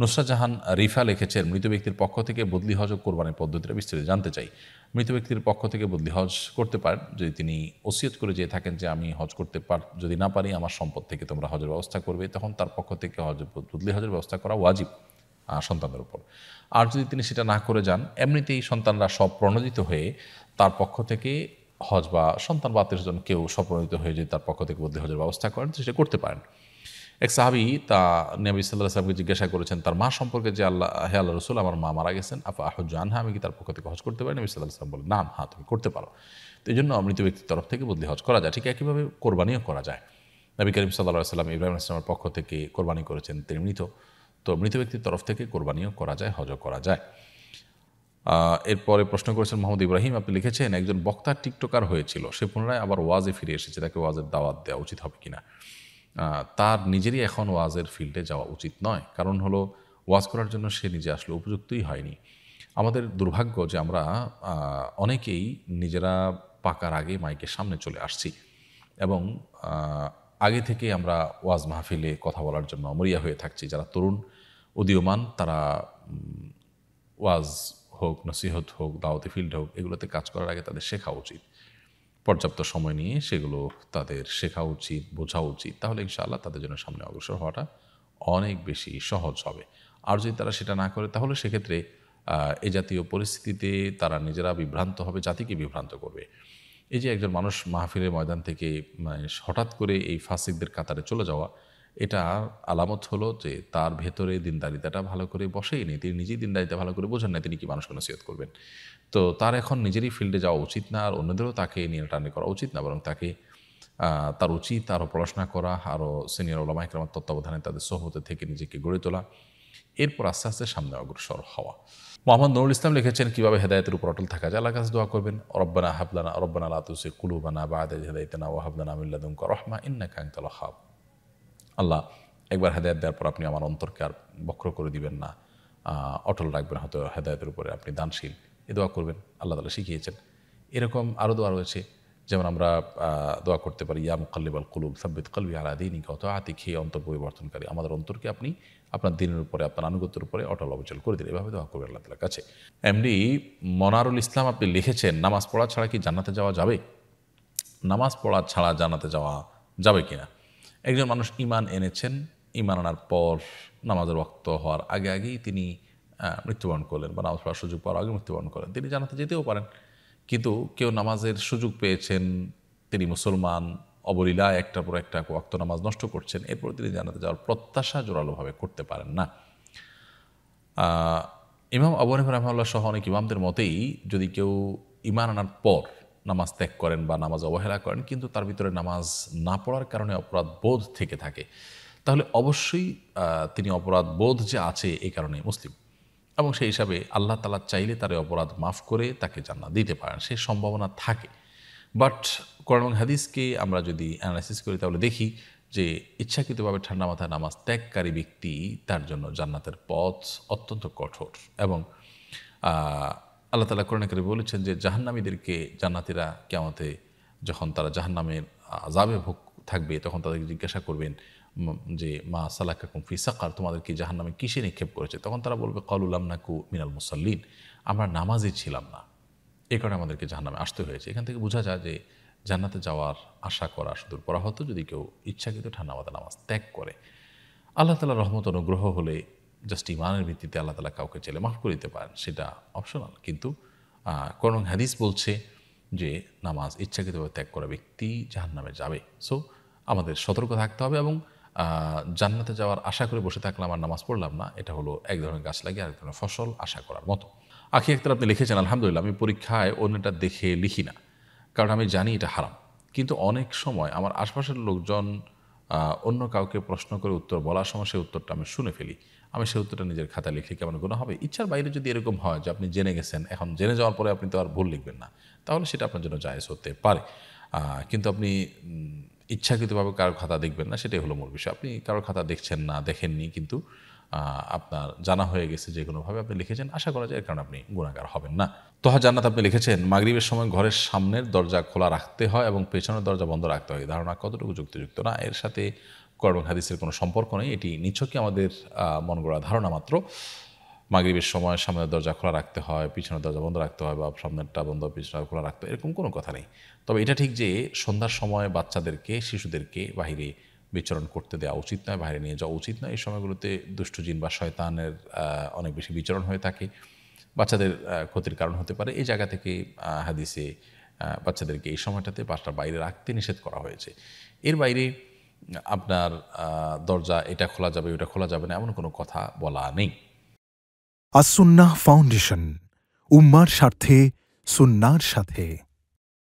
নুসরা জাহান রিফা লিখেছেন মৃত ব্যক্তির পক্ষ থেকে বদলি হজ কোরবানের পদ্ধতিটা বিস্তারিত জানতে চাই মৃত ব্যক্তির পক্ষ থেকে বদলি হজ করতে পারেন যদি তিনি ওসিয়ত করে যেয়ে থাকেন যে আমি হজ করতে পার যদি না পারি আমার সম্পদ থেকে তোমরা হজের ব্যবস্থা করবে তখন তার পক্ষ থেকে হজ বদলি হজের ব্যবস্থা করা ওয়াজিব সন্তানের উপর আর যদি তিনি সেটা না করে যান এমনিতেই সন্তানরা সব প্রণোদিত হয়ে তার পক্ষ থেকে হজ বা সন্তান বাতিল জন কেউ স্বপ্রণোদিত হয়ে যদি তার পক্ষ থেকে বদলি হজের ব্যবস্থা করেন সেটা করতে পারেন এক সাহাবি তা নবী সাল্লাহ সাহেবকে জিজ্ঞাসা করেছেন তার মা সম্পর্কে যে আল্লাহ হে আল্লাহ রসুল আমার মা মারা গেছেন আহ আহজ আনহা আমি কি তার পক্ষ থেকে হজ করতে পারি নবী সাল্লাহ সাহেব বলে নাম হ্যাঁ তুমি করতে পারো তো এই জন্য মৃত ব্যক্তির তরফ থেকে বদলি হজ করা যায় ঠিক একইভাবে কোরবানিও করা যায় নবী করিম সাল্লাহ সাল্লাম ইব্রাহিম ইসলামের পক্ষ থেকে কোরবানি করেছেন তিনি মৃত তো মৃত ব্যক্তির তরফ থেকে কোরবানিও করা যায় হজও করা যায় এরপরে প্রশ্ন করেছেন মোহাম্মদ ইব্রাহিম আপনি লিখেছেন একজন বক্তা টিকটকার হয়েছিল সে পুনরায় আবার ওয়াজে ফিরে এসেছে তাকে ওয়াজের দাওয়াত দেওয়া উচিত হবে কিনা তার নিজেরই এখন ওয়াজের ফিল্ডে যাওয়া উচিত নয় কারণ হলো ওয়াজ করার জন্য সে নিজে আসলে উপযুক্তই হয়নি আমাদের দুর্ভাগ্য যে আমরা অনেকেই নিজেরা পাকার আগে মাইকের সামনে চলে আসছি এবং আগে থেকে আমরা ওয়াজ মাহফিলে কথা বলার জন্য মরিয়া হয়ে থাকছি যারা তরুণ উদীয়মান তারা ওয়াজ হোক নসিহত হোক দাওয়াতি ফিল্ড হোক এগুলোতে কাজ করার আগে তাদের শেখা উচিত পর্যাপ্ত সময় নিয়ে সেগুলো তাদের শেখা উচিত বোঝা উচিত তাহলে ইনশাআল্লাহ তাদের জন্য সামনে অগ্রসর হওয়াটা অনেক বেশি সহজ হবে আর যদি তারা সেটা না করে তাহলে সেক্ষেত্রে এ জাতীয় পরিস্থিতিতে তারা নিজেরা বিভ্রান্ত হবে জাতিকে বিভ্রান্ত করবে এই যে একজন মানুষ মাহফিলের ময়দান থেকে মানে হঠাৎ করে এই ফাসিকদের কাতারে চলে যাওয়া এটা আলামত হলো যে তার ভেতরে দিনদারিতাটা ভালো করে বসেই নেই তিনি নিজেই দিনদারিতা ভালো করে বোঝেন না তিনি কি মানুষকে নসিহত করবেন তো তার এখন নিজেরই ফিল্ডে যাওয়া উচিত না আর অন্যদেরও তাকে নিয়ে টানে করা উচিত না বরং তাকে তার উচিত আরও পড়াশোনা করা আরও সিনিয়র ওলামা ইকরামার তত্ত্বাবধানে তাদের সহমতে থেকে নিজেকে গড়ে তোলা এরপর আস্তে আস্তে সামনে অগ্রসর হওয়া মোহাম্মদ নুরুল ইসলাম লিখেছেন কীভাবে হেদায়তের উপর অটল থাকা যায় আল্লাহ দোয়া করবেন অরব্বানা হাবলানা অরব্বানা লাতুসে কুলুবানা বাদে আদায় ও হাবলানা আমিল্লাদুমকা রহমা ইন্না কাংতলা হাব আল্লাহ একবার হেদায়ত দেওয়ার পর আপনি আমার অন্তরকে আর বক্র করে দিবেন না অটল রাখবেন হয়তো হেদায়তের উপরে আপনি দানশীল এ দোয়া করবেন আল্লাহ তালা শিখিয়েছেন এরকম আরও দোয়া রয়েছে যেমন আমরা দোয়া করতে পারি ইয়া মুকাল্লিব আল কুলুব সাব্বিত কলবি আলা দিনী কত আতি খেয়ে অন্তর পরিবর্তনকারী আমাদের অন্তরকে আপনি আপনার দিনের উপরে আপনার আনুগত্যের উপরে অটল অবচল করে দিন এভাবে দোয়া করবেন আল্লাহ তালার কাছে এমনি মনারুল ইসলাম আপনি লিখেছেন নামাজ পড়া ছাড়া কি জানাতে যাওয়া যাবে নামাজ পড়া ছাড়া জানাতে যাওয়া যাবে কিনা একজন মানুষ ইমান এনেছেন ইমান আনার পর নামাজের রক্ত হওয়ার আগে আগেই তিনি মৃত্যুবরণ করলেন বা নামাজ পড়ার সুযোগ পাওয়ার আগে মৃত্যুবরণ করলেন তিনি জানাতে যেতেও পারেন কিন্তু কেউ নামাজের সুযোগ পেয়েছেন তিনি মুসলমান অবলীলায় একটা পর একটা অক্ত নামাজ নষ্ট করছেন এরপর তিনি জানাতে যাওয়ার প্রত্যাশা জোরালোভাবে করতে পারেন না ইমাম আবু রহমান রহমাল্লাহ সহ অনেক ইমামদের মতেই যদি কেউ ইমান আনার পর নামাজ ত্যাগ করেন বা নামাজ অবহেলা করেন কিন্তু তার ভিতরে নামাজ না পড়ার কারণে অপরাধ বোধ থেকে থাকে তাহলে অবশ্যই তিনি অপরাধ বোধ যে আছে এই কারণে মুসলিম এবং সেই হিসাবে আল্লাহ তালা চাইলে তার অপরাধ মাফ করে তাকে জান্নাত দিতে পারেন সে সম্ভাবনা থাকে বাট কোরআন হাদিসকে আমরা যদি অ্যানালাইসিস করি তাহলে দেখি যে ইচ্ছাকৃতভাবে ঠান্ডা মাথায় নামাজ ত্যাগকারী ব্যক্তি তার জন্য জান্নাতের পথ অত্যন্ত কঠোর এবং আল্লাহ তালা কোরআন করে বলেছেন যে জাহান্নামীদেরকে জান্নাতিরা কেমতে যখন তারা জাহান্নামের আজাবে ভোগ থাকবে তখন তাদেরকে জিজ্ঞাসা করবেন যে মা সালাকা কুমফি সাকার তোমাদেরকে জাহান্নামে কিসে নিক্ষেপ করেছে তখন তারা বলবে কলুলাম নাকু মিনাল মুসল্লিন আমরা নামাজে ছিলাম না এ কারণে আমাদেরকে জাহান্নামে আসতে হয়েছে এখান থেকে বোঝা যায় যে জান্নাতে যাওয়ার আশা করা সুদূর হতো যদি কেউ ইচ্ছাকৃত ঠান্ডা মাথা নামাজ ত্যাগ করে আল্লাহ তালা রহমত অনুগ্রহ হলে জাস্ট ইমানের ভিত্তিতে আল্লাহ তালা কাউকে চেলে মাফ করে দিতে পারেন সেটা অপশনাল কিন্তু কোন হাদিস বলছে যে নামাজ ইচ্ছাকৃতভাবে ত্যাগ করা ব্যক্তি জাহান নামে যাবে সো আমাদের সতর্ক থাকতে হবে এবং জান্নাতে যাওয়ার আশা করে বসে থাকলাম আর নামাজ পড়লাম না এটা হলো এক ধরনের গাছ লাগিয়ে আরেক ধরনের ফসল আশা করার মতো আখি একটা আপনি লিখেছেন আলহামদুলিল্লাহ আমি পরীক্ষায় অন্যটা দেখে লিখি না কারণ আমি জানি এটা হারাম কিন্তু অনেক সময় আমার আশপাশের লোকজন অন্য কাউকে প্রশ্ন করে উত্তর বলার সময় সেই উত্তরটা আমি শুনে ফেলি আমি সে উত্তরটা নিজের খাতা লিখলে কেমন গুণ হবে ইচ্ছার বাইরে যদি এরকম হয় যে আপনি জেনে গেছেন এখন জেনে যাওয়ার পরে আপনি তো আর ভুল লিখবেন না তাহলে সেটা আপনার জন্য জায়জ হতে পারে কিন্তু আপনি ইচ্ছাকৃতভাবে কারোর খাতা দেখবেন না সেটাই হলো মূল বিষয় আপনি কারোর খাতা দেখছেন না দেখেননি কিন্তু আপনার জানা হয়ে গেছে যে কোনোভাবে আপনি লিখেছেন আশা করা যায় এর কারণে আপনি গুণাগার হবেন না তোহা জান্নাত আপনি লিখেছেন মাগরীবের সময় ঘরের সামনের দরজা খোলা রাখতে হয় এবং পেছনের দরজা বন্ধ রাখতে হয় ধারণা কতটুকু যুক্তিযুক্ত না এর সাথে করবং হাদিসের কোনো সম্পর্ক নেই এটি নিছকই আমাদের মন গড়া ধারণা মাত্র মাগরীবের সময় সামনের দরজা খোলা রাখতে হয় পিছনের দরজা বন্ধ রাখতে হয় বা সামনেরটা বন্ধ পিছনের খোলা রাখতে হয় এরকম কোনো কথা নেই তবে এটা ঠিক যে সন্ধ্যার সময় বাচ্চাদেরকে শিশুদেরকে বাহিরে বিচরণ করতে দেওয়া উচিত নয় বাইরে নিয়ে যাওয়া উচিত নয় এই সময়গুলোতে দুষ্টজিন বা শয়তানের অনেক বেশি বিচরণ হয়ে থাকে বাচ্চাদের ক্ষতির কারণ হতে পারে এই জায়গা থেকে হাদিসে বাচ্চাদেরকে এই সময়টাতে বাচ্চার বাইরে রাখতে নিষেধ করা হয়েছে এর বাইরে আপনার দরজা এটা খোলা যাবে ওটা খোলা যাবে না এমন কোনো কথা বলা নেই আসুন্না ফাউন্ডেশন উম্মার স্বার্থে সুন্নার সাথে